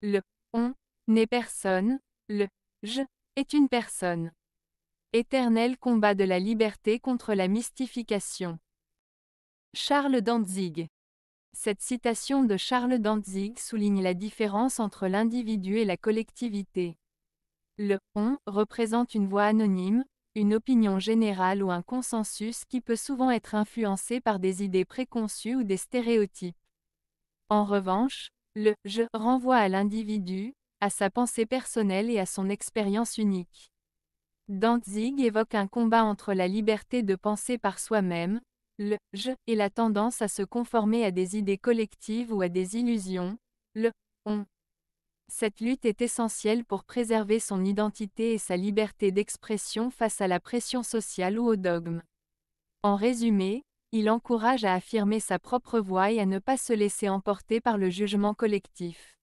Le on n'est personne, le je est une personne. Éternel combat de la liberté contre la mystification. Charles Dantzig. Cette citation de Charles Dantzig souligne la différence entre l'individu et la collectivité. Le on représente une voix anonyme, une opinion générale ou un consensus qui peut souvent être influencé par des idées préconçues ou des stéréotypes. En revanche, le je renvoie à l'individu, à sa pensée personnelle et à son expérience unique. Danzig évoque un combat entre la liberté de penser par soi-même, le je et la tendance à se conformer à des idées collectives ou à des illusions, le on. Cette lutte est essentielle pour préserver son identité et sa liberté d'expression face à la pression sociale ou au dogme. En résumé, il encourage à affirmer sa propre voix et à ne pas se laisser emporter par le jugement collectif.